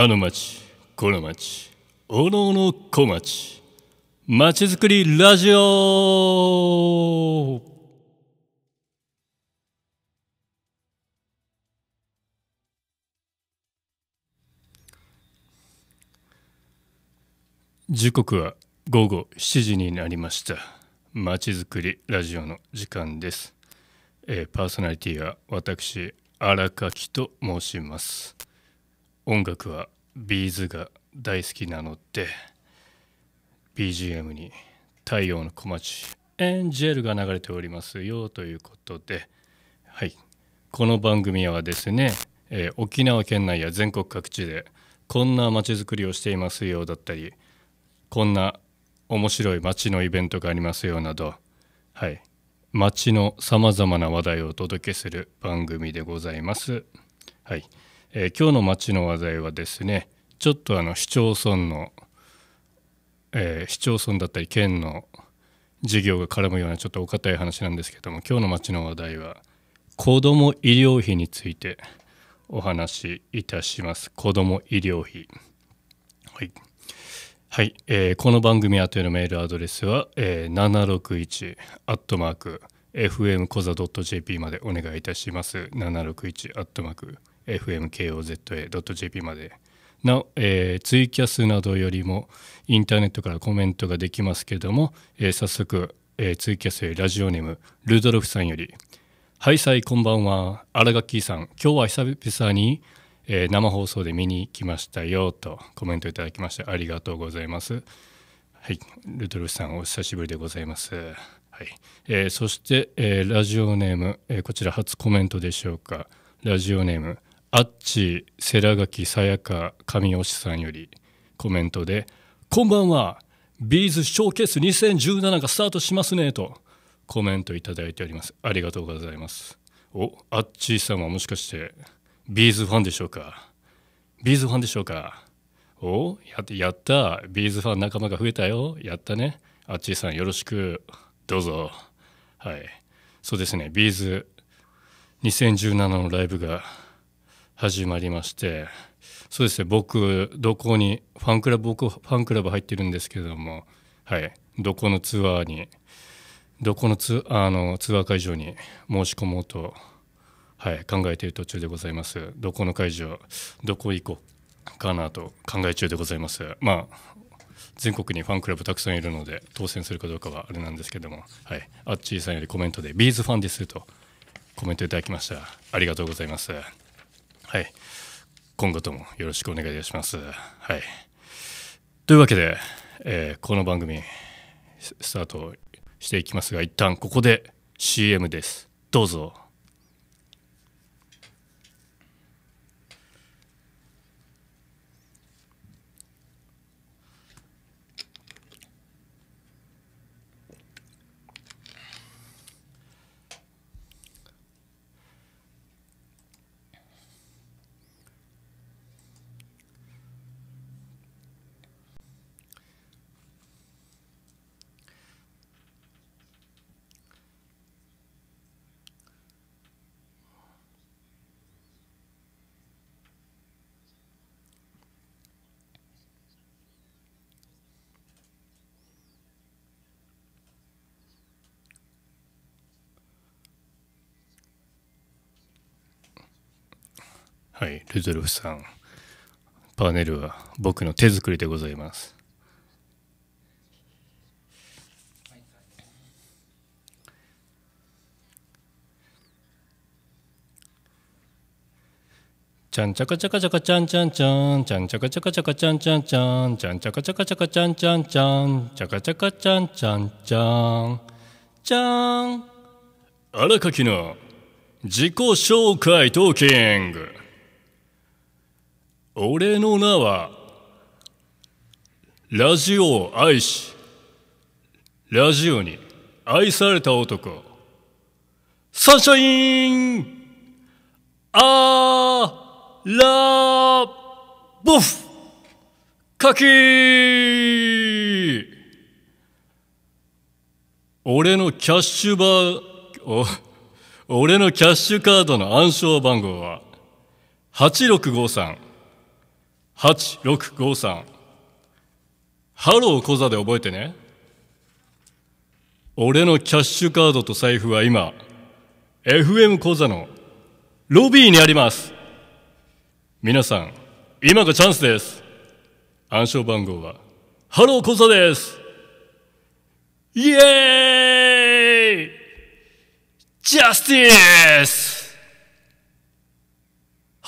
あの町この町おのおの小町まづくりラジオ時刻は午後7時になりましたまづくりラジオの時間です、えー、パーソナリティは私荒垣と申します音楽はビーズが大好きなので BGM に「太陽の小町」エンジェルが流れておりますよということで、はい、この番組はですね、えー、沖縄県内や全国各地でこんな街づくりをしていますよだったりこんな面白い街のイベントがありますよなど、はい、街のさまざまな話題をお届けする番組でございます。はい、えー、今日の街の話題はですねちょっとあの市町村の、えー、市町村だったり県の事業が絡むようなちょっとお堅い話なんですけども今日の街の話題は子ども医療費についてお話しいたします子ども医療費はい、はいえー、この番組宛てのメールアドレスは、えー、761-fmkoza.jp アットマークまでお願いいたします7 6 1アットマーク fmkoza.jp までなお、えー、ツイキャスなどよりもインターネットからコメントができますけども、えー、早速、えー、ツイキャスラジオネームルドルフさんより「はいさいこんばんは荒垣さん今日は久々に、えー、生放送で見に来ましたよ」とコメントいただきましてありがとうございます。はい、ルドルフさんお久しぶりでございます。はいえー、そして、えー、ラジオネーム、えー、こちら初コメントでしょうかラジオネームあっち世良垣さやか上吉さんよりコメントで「こんばんはビーズショーケース2017がスタートしますね」とコメントいただいておりますありがとうございますおあっちさんはもしかしてビーズファンでしょうかビーズファンでしょうかおややったビーズファン仲間が増えたよやったねあっちさんよろしくどうぞはいそうですねビーズ2017のライブが始まりましてそうですね僕どこにファンクラブ僕ファンクラブ入ってるんですけれどもはいどこのツアーにどこのツあのツアー会場に申し込もうと、はい、考えている途中でございますどこの会場どこ行こうかなと考え中でございますまあ全国にファンクラブたくさんいるので当選するかどうかはあれなんですけども、はい、あっちーさんよりコメントで「ビーズファンです」とコメントいただきましたありがとうございます。はい、今後ともよろしくお願いいたします。はい、というわけで、えー、この番組スタートしていきますが一旦ここで CM です。どうぞ。はい、ルドルフさん。パネルは僕の手作りでございます。ちゃんちゃかちゃかちゃかちゃんちゃんちゃんちゃんちゃかちゃかちゃかちゃんちゃんちゃんちゃんちゃかちゃかちゃかちゃんちゃんちゃんちゃかちゃかちゃんちゃんちゃんちゃん荒垣の自己紹介トーキング俺の名はラジオを愛しラジオに愛された男サンシャインあーらーボフかき俺のキャッシュバーお俺のキャッシュカードの暗証番号は8653 8653ハローコ座で覚えてね俺のキャッシュカードと財布は今 FM コ座のロビーにあります皆さん今がチャンスです暗証番号はハローコ座ですイエーイジャスティス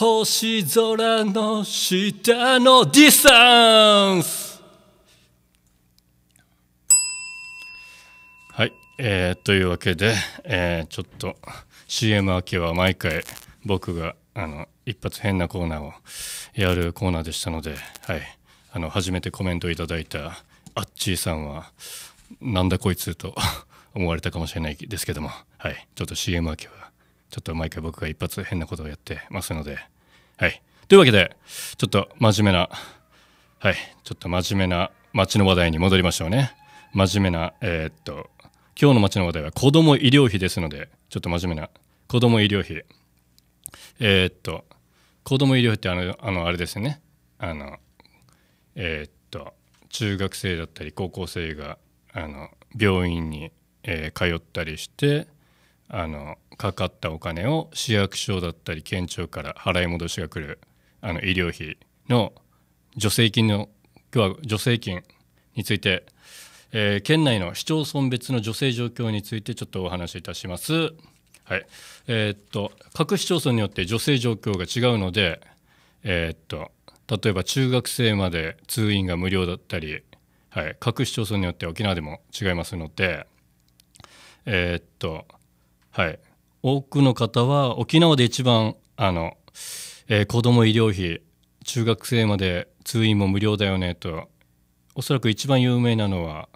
星空の下のディスタンスはい、えー、というわけで、えー、ちょっと CM 明けは毎回僕があの一発変なコーナーをやるコーナーでしたので、はい、あの初めてコメントいただいたあっちーさんはなんだこいつと思われたかもしれないですけども、はい、ちょっと CM 明けはちょっと毎回僕が一発変なことをやってますので、はい。というわけで、ちょっと真面目な、はい、ちょっと真面目な街の話題に戻りましょうね。真面目な、えー、っと、今日の街の話題は子供医療費ですので、ちょっと真面目な、子供医療費。えー、っと、子供医療費ってあの、あの、あれですね。あの、えー、っと、中学生だったり高校生が、あの、病院に、えー、通ったりして、あのかかったお金を市役所だったり県庁から払い戻しが来るあの医療費の助成金の今日は助成金について、えー、県内の市町村別の助成状況についてちょっとお話しいたします。はいえー、っと各市町村によって助成状況が違うので、えー、っと例えば中学生まで通院が無料だったり、はい、各市町村によって沖縄でも違いますので、えっとはい、多くの方は沖縄で一番あの、えー、子ども医療費中学生まで通院も無料だよねとおそらく一番有名なのは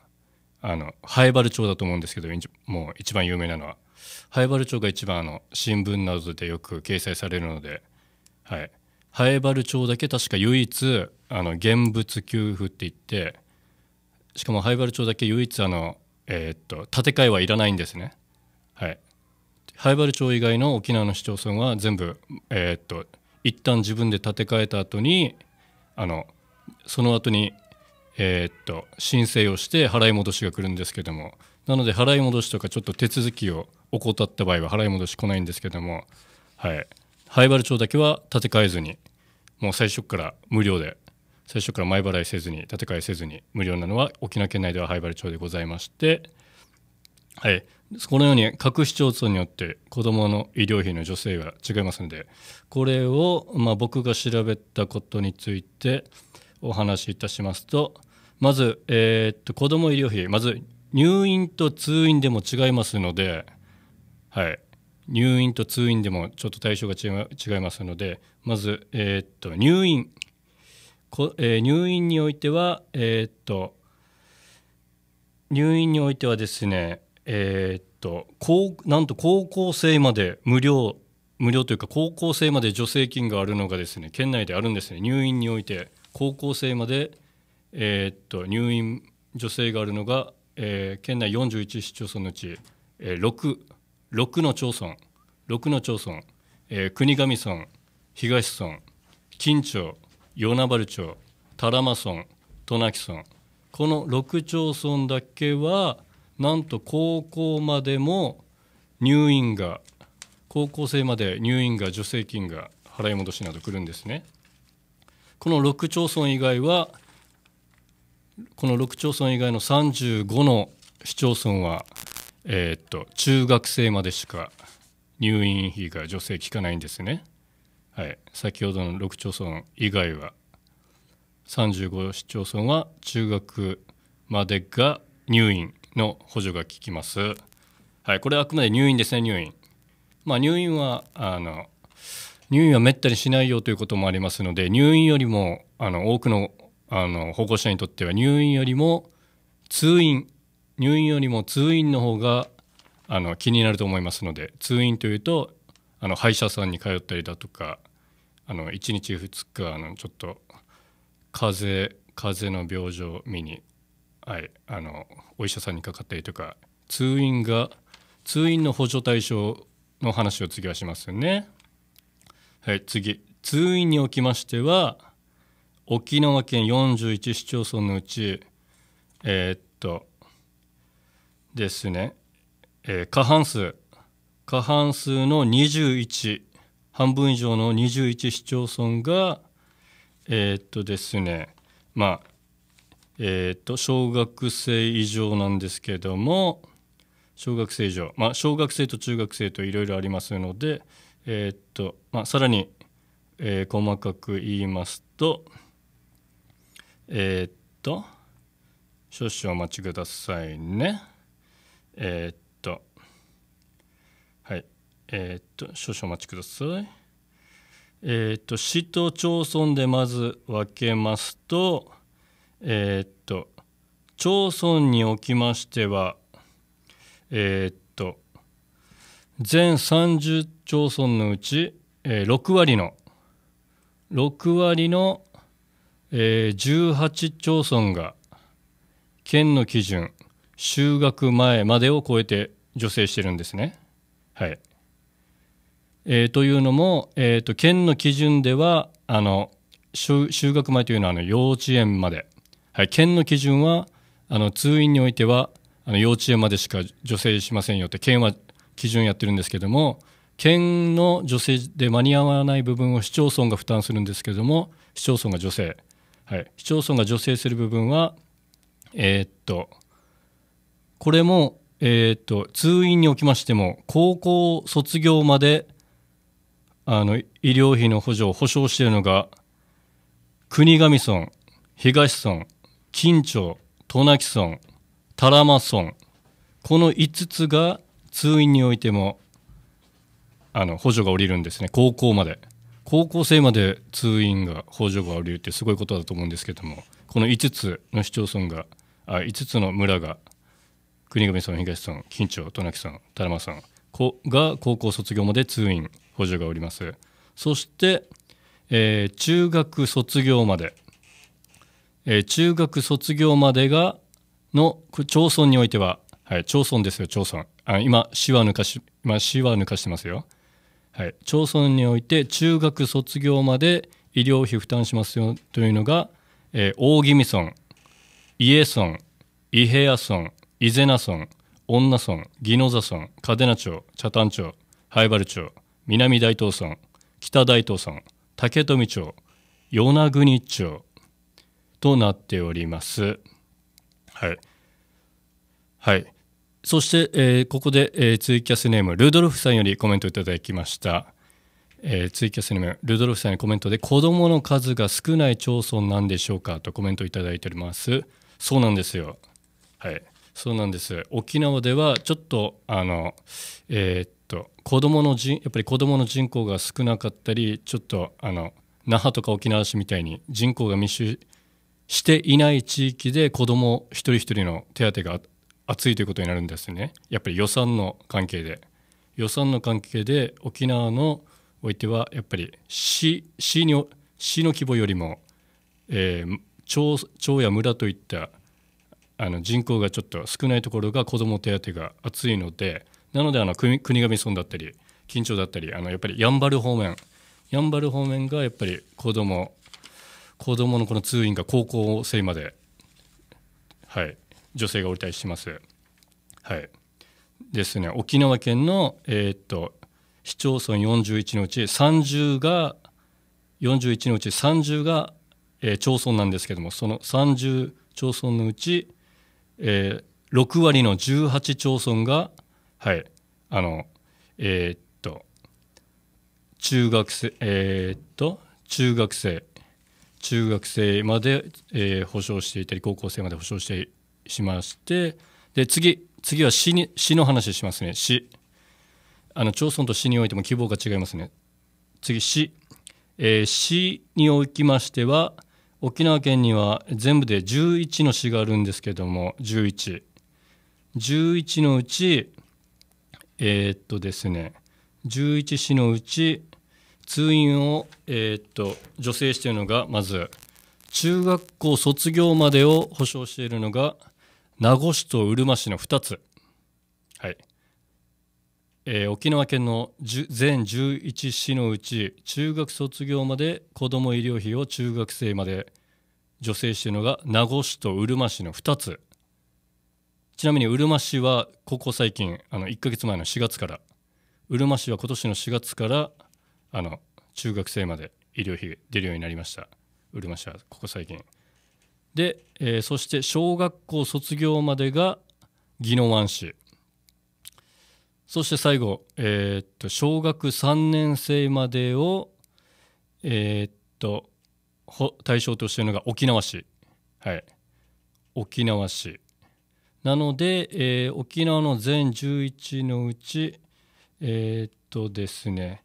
あのハエバル町だと思うんですけどもう一番有名なのはハエバル町が一番あの新聞などでよく掲載されるので、はい、ハエバル町だけ確か唯一あの現物給付って言ってしかもハ原バル町だけ唯一あの、えー、っと建て替えはいらないんですね。はい、灰原町以外の沖縄の市町村は全部、えー、っと一旦自分で建て替えた後にあのその後に、えー、っと申請をして払い戻しが来るんですけどもなので払い戻しとかちょっと手続きを怠った場合は払い戻し来ないんですけども、はい、灰原町だけは建て替えずにもう最初から無料で最初から前払いせずに建て替えせずに無料なのは沖縄県内では灰原町でございまして、はい、このように各市町村によって子どもの医療費の助成は違いますのでこれをま僕が調べたことについてお話しいたしますとまず、えっと子ども医療費まず入院と通院でも違いますので、はい、入院と通院でもちょっと対象が違いますのでまず、えっと入院こ、え入院においては、えっと入院においてはですねえー、っとこうなんと高校生まで無料無料というか高校生まで助成金があるのがですね県内であるんですね入院において高校生まで、えー、っと入院助成があるのが、えー、県内41市町村のうち、えー、6, 6の町村6の町村、えー、国頭村東村金町与那原町多良間村渡名喜村この6町村だけはなんと高校までも入院が高校生まで入院が助成金が払い戻しなど来るんですねこの6町村以外はこの6町村以外の35の市町村は、えー、っと中学生までしか入院費が助成効かないんですね、はい、先ほどの6町村以外は35市町村は中学までが入院の補助が効きます。はい、これはあくまで入院ですね、入院。まあ、入院はあの入院はめったにしないよということもありますので入院よりもあの多くのあの保護者にとっては入院よりも通院入院よりも通院の方があの気になると思いますので通院というとあの歯医者さんに通ったりだとかあの1日2日あのちょっと風邪風邪の病状見にはい、あのお医者さんにかかったりとか通院が通院の補助対象の話を次はしますよね。はい、次通院におきましては沖縄県41市町村のうちえー、っとですね、えー、過半数過半数の21半分以上の21市町村がえー、っとですねまあえーと、小学生以上なんですけども小学生以上、まあ、小学生と中学生といろいろありますので、えーとまあ、さらに、えー、細かく言いますとえっ、ー、と少々お待ちくださいねえっ、ー、とはいえっと少々お待ちくださいえっと市と町村でまず分けますとえー、っと町村におきましてはえー、っと全30町村のうち、えー、6割の6割の、えー、18町村が県の基準就学前までを超えて助成してるんですね。はいえー、というのも、えーと、県の基準ではあの就学前というのはあの幼稚園まではい、県の基準はあの通院においてはあの幼稚園までしか助成しませんよって県は基準やってるんですけども県の助成で間に合わない部分を市町村が負担するんですけれども市町村が助成、はい、市町村が助成する部分はえー、っとこれも、えー、っと通院におきましても高校卒業まであの医療費の補助を保障しているのが国頭村東村金町渡名喜村多良間村この5つが通院においてもあの補助が下りるんですね高校まで高校生まで通院が補助が下りるってすごいことだと思うんですけどもこの5つの市町村があ5つの村が国頭村東村金町渡名喜村多良間村が高校卒業まで通院補助がおりますそして、えー、中学卒業までえー、中学卒業までがの町村においては、はい、町村ですよ町村あ今市は抜かし今市は抜かしてますよ、はい、町村において中学卒業まで医療費負担しますよというのが、えー、大宜味村伊江村伊平屋村伊是名村恩納村宜野座村嘉手納町北谷町灰原町南大東村北大東村竹富町与那国町となっております。はい。はい。そして、えー、ここで、えー、ツイキャスネームルドルフさんよりコメントいただきました。えー、ツイキャスネームルドルフさんにコメントで子どもの数が少ない町村なんでしょうかとコメントいただいております。そうなんですよ。はい。そうなんです。沖縄ではちょっとあのえー、っと子供の人やっぱり子供の人口が少なかったり、ちょっとあの那覇とか沖縄市みたいに人口が密集していない地域で子ども一人一人の手当が厚いということになるんですねやっぱり予算の関係で予算の関係で沖縄のおいてはやっぱり市市に市の規模よりも、えー、町町や村といったあの人口がちょっと少ないところが子ども手当が厚いのでなのであの国頭村だったり緊張だったりあのやっぱりやんばる方面やんばる方面がやっぱり子ども子供のこの通院が高校生まで、はい、女性がおりたりします。はい、ですね沖縄県の、えー、っと市町村41のうち30が41のうち30が、えー、町村なんですけどもその30町村のうち、えー、6割の18町村がはいあのえー、っと中学生えー、っと中学生中学生まで、えー、保障していたり高校生まで保障してしましてで次次は市に市の話しますね市あの町村と市においても希望が違いますね次市、えー、市におきましては沖縄県には全部で11の市があるんですけども1111 11のうちえー、っとですね11市のうち通院を、えー、っと助成しているのがまず中学校卒業までを保障しているのが名護市とうるま市の2つ、はいえー、沖縄県の全11市のうち中学卒業まで子ども医療費を中学生まで助成しているのが名護市とうるま市の2つちなみにうるま市はここ最近あの1か月前の4月からうるま市は今年の4月からあの中学生まで医療費出るようになりました売りましたここ最近で、えー、そして小学校卒業までが宜野湾市そして最後、えー、っと小学3年生までを、えー、っと対象としているのが沖縄市はい沖縄市なので、えー、沖縄の全11のうちえー、っとですね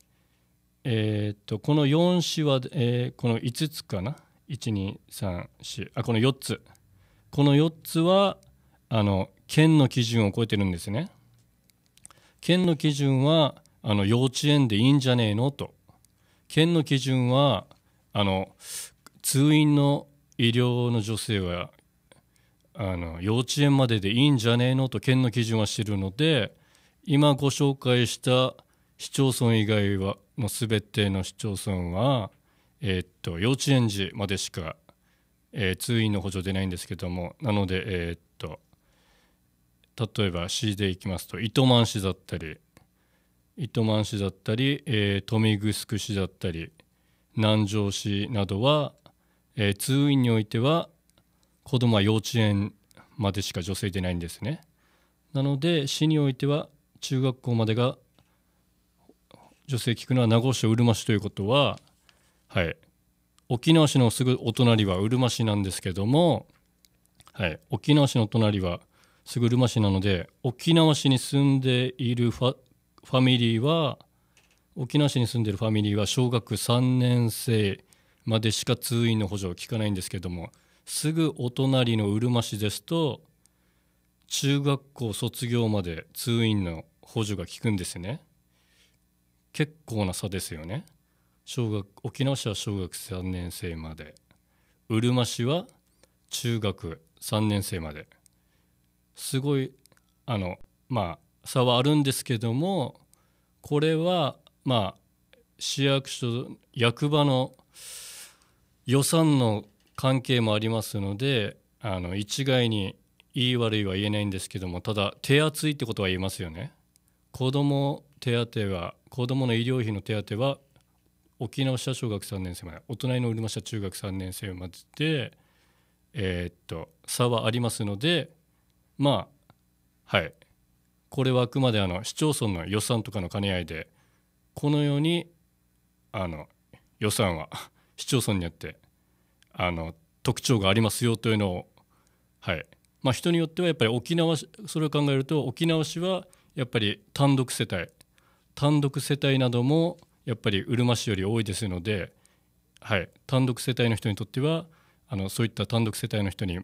えー、とこの4種は、えー、この5つかな1234あこの4つこの4つはあの県の基準を超えてるんですね県の基準はあの幼稚園でいいんじゃねえのと県の基準はあの通院の医療の女性はあの幼稚園まででいいんじゃねえのと県の基準はしてるので今ご紹介した市町村以外はもう全ての市町村は、えー、っと幼稚園児までしか、えー、通院の補助出ないんですけどもなので、えー、っと例えば市でいきますと糸満市だったり糸満市だったり、えー、豊見城市だったり南城市などは、えー、通院においては子どもは幼稚園までしか助成でないんですね。なので市においては中学校までが女性聞くのは名護市うるま市ということは、はい、沖縄市のすぐお隣はうるま市なんですけども、はい、沖縄市の隣はすぐうるま市なので沖縄市に住んでいるファミリーは沖縄市に住んでいるファミリーは小学3年生までしか通院の補助を聞かないんですけどもすぐお隣のうるま市ですと中学校卒業まで通院の補助が効くんですね。結構な差ですよね小学沖縄市は小学3年生までうるま市は中学3年生まですごいあのまあ差はあるんですけどもこれはまあ市役所役場の予算の関係もありますのであの一概にいい悪いは言えないんですけどもただ手厚いってことは言えますよね。子供手当は子どもの医療費の手当は沖縄社小学3年生までお隣のうるま社中学3年生まででえー、っと差はありますのでまあはいこれはあくまであの市町村の予算とかの兼ね合いでこのようにあの予算は 市町村によってあの特徴がありますよというのをはいまあ人によってはやっぱり沖縄それを考えると沖縄市はやっぱり単独世帯単独世帯などもやっぱりうるま市より多いですので、はい、単独世帯の人にとってはあのそういった単独世帯の人に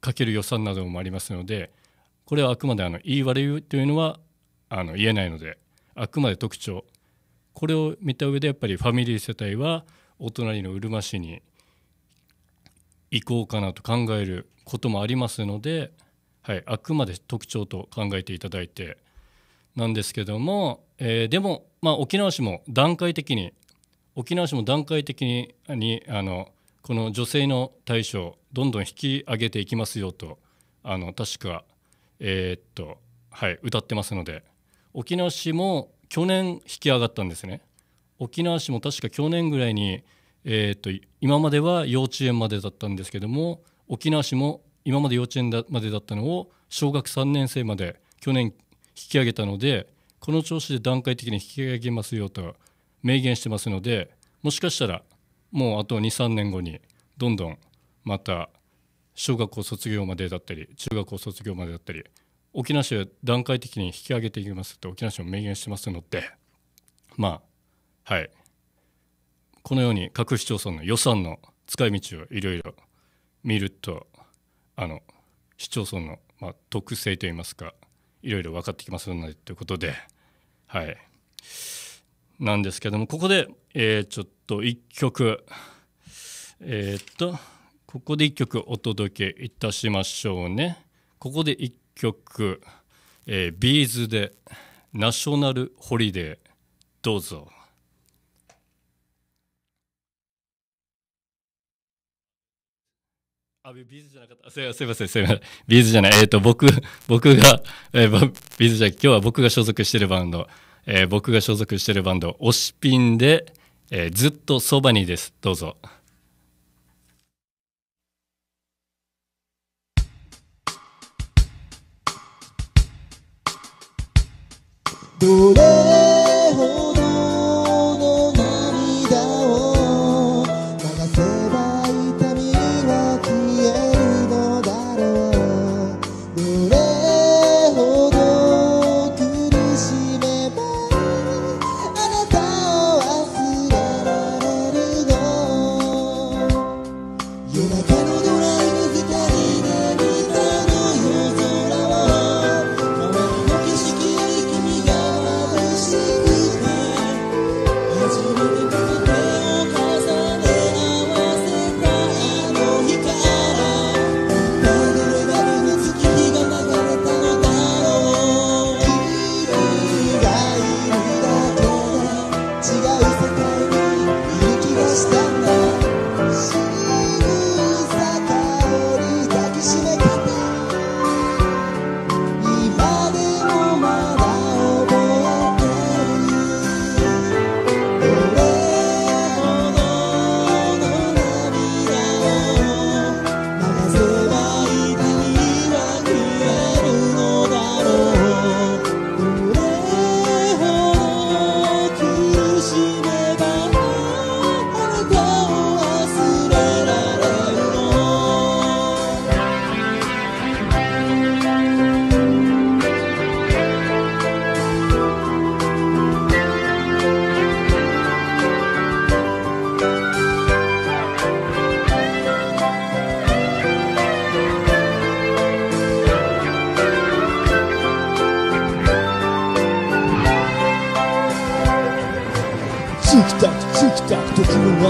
かける予算などもありますのでこれはあくまであの言い悪いというのはあの言えないのであくまで特徴これを見た上でやっぱりファミリー世帯はお隣のうるま市に行こうかなと考えることもありますので、はい、あくまで特徴と考えていただいてなんですけども、えー、でも、まあ、沖縄市も段階的に沖縄市も段階的ににあのこの女性の対象どんどん引き上げていきますよとあの確かえー、っとはい歌ってますので沖縄市も去年引き上がったんですね沖縄市も確か去年ぐらいに、えー、っと今までは幼稚園までだったんですけども沖縄市も今まで幼稚園までだったのを小学3年生まで去年き上げたのでこの調子で段階的に引き上げますよと明言してますのでもしかしたらもうあと23年後にどんどんまた小学校卒業までだったり中学校卒業までだったり沖縄市は段階的に引き上げていきますって沖縄市も明言してますのでまあはいこのように各市町村の予算の使い道をいろいろ見るとあの市町村の、まあ、特性といいますかいろいろ分かってきますのでということではいなんですけどもここで、えー、ちょっと1曲えー、っとここで1曲お届けいたしましょうねここで1曲、えー、ビーズで「ナショナルホリデー」どうぞ。あ、ビーズじゃなかった。すいません、すいません。ビーズじゃない。えっ、ー、と、僕、僕が、えー、ビーズじゃない。今日は僕が所属してるバンド、えー、僕が所属してるバンド、推しピンで、えー、ずっとそばにです。どうぞ。どれ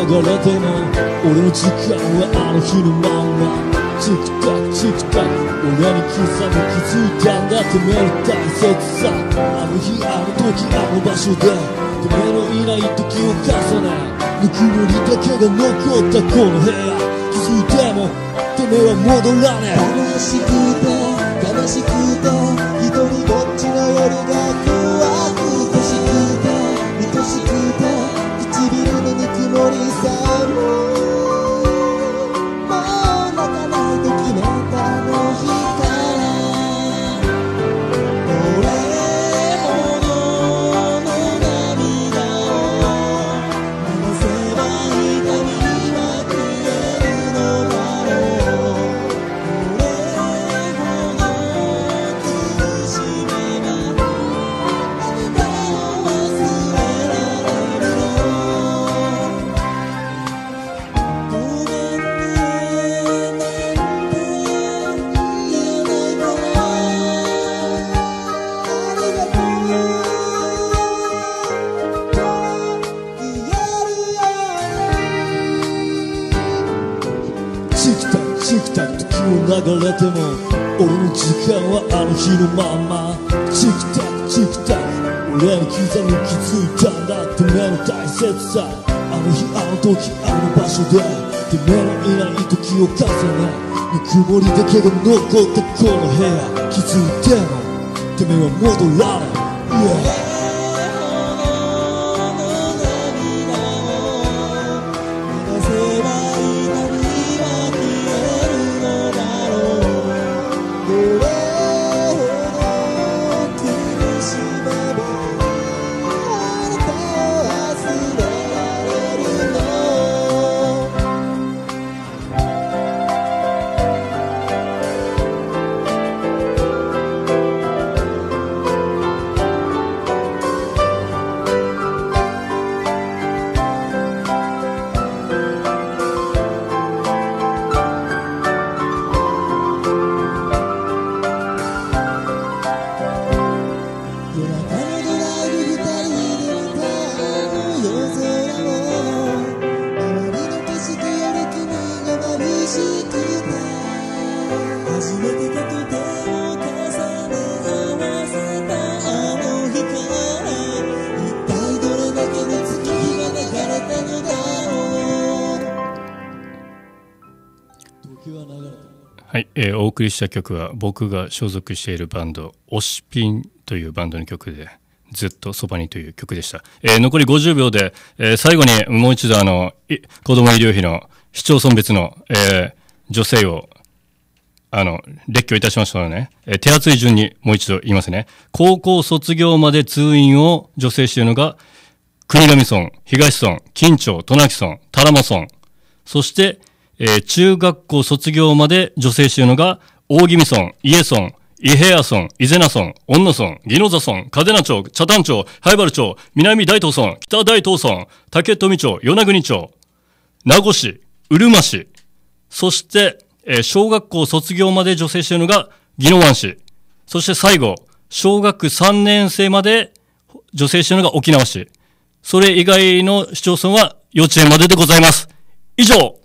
流れても俺の時間はあの日のまんまチクタクチクタク親に刻む気づいたんだってめる大切さあの日あの時あの場所で止めのいない時を重ねぬくもりだけが残ったこの部屋気づいてもてめは戻らねえ悲しくて悲しくて一人ぼっちの夜がままチクタクチクタク俺の刻み気づいたんだってめの大切さあの日あの時あの場所でてめのいない時を重ねぬくもりだけが残ったこの部屋気づいてもてめは戻らない、yeah. 送りした曲は僕が所属しているバンドオシピンというバンドの曲でずっとそばにという曲でした、えー、残り50秒で、えー、最後にもう一度あの子ども医療費の市町村別の、えー、女性をあの、列挙いたしましたのでね、え手厚い順にもう一度言いますね。高校卒業まで通院を助成しているのが、国頭村、東村、金町、渡名喜村、多良間村、そしてえー、中学校卒業まで女性しのが、大宜味村、家村、伊平屋村、伊ゼ名村、恩納村、宜野座村、嘉手納町、茶ン町、灰原町、南大東村、北大東村、竹富町、与那国町、名護市、うるま市、そして、えー、小学校卒業まで女性しのが、宜野湾市、そして最後、小学3年生まで女性しのが沖縄市、それ以外の市町村は幼稚園まででございます。以上